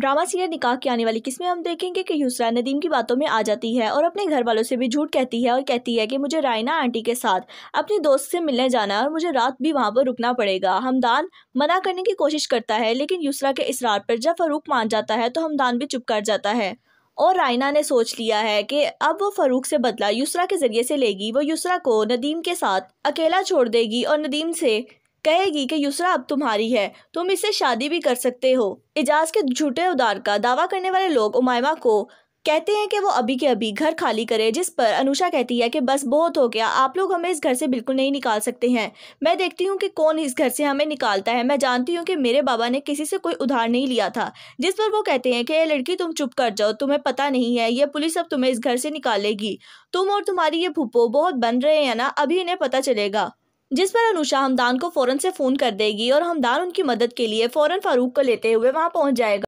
drama serial निकाह की आने वाली किस्में हम देखेंगे कि यूसरा नदीम की बातों में आ जाती है और अपने घर वालों से भी झूठ कहती है और कहती है कि मुझे रायना आंटी के साथ अपने दोस्त से मिलने जाना है और मुझे रात भी वहाँ पर रुकना पड़ेगा हमदान मना करने की कोशिश करता है लेकिन यूसरा के इसरार पर जब फरूक मान जाता है तो हमदान भी चुप कर जाता है और रायना ने सोच लिया है कि अब वो फ़रूक से बदला यूसरा के ज़रिए से लेगी वो यूसरा को नदीम के साथ अकेला छोड़ देगी और नदीम से कहेगी कि यूसरा अब तुम्हारी है तुम इससे शादी भी कर सकते हो एजाज के झूठे उदार का दावा करने वाले लोग उमायमा को कहते हैं कि वो अभी के अभी घर खाली करे जिस पर अनुषा कहती है कि बस बहुत हो गया आप लोग हमें इस घर से बिल्कुल नहीं निकाल सकते हैं मैं देखती हूँ कि कौन इस घर से हमें निकालता है मैं जानती हूँ कि मेरे बाबा ने किसी से कोई उधार नहीं लिया था जिस पर वो कहते हैं कि ये लड़की तुम चुप कर जाओ तुम्हें पता नहीं है ये पुलिस अब तुम्हें इस घर से निकालेगी तुम और तुम्हारी ये भूपो बहुत बन रहे हैं ना अभी इन्हें पता चलेगा जिस पर अनुषा हमदान को फ़ौरन से फ़ोन कर देगी और हमदान उनकी मदद के लिए फ़ौरन फारूक को लेते हुए वहाँ पहुँच जाएगा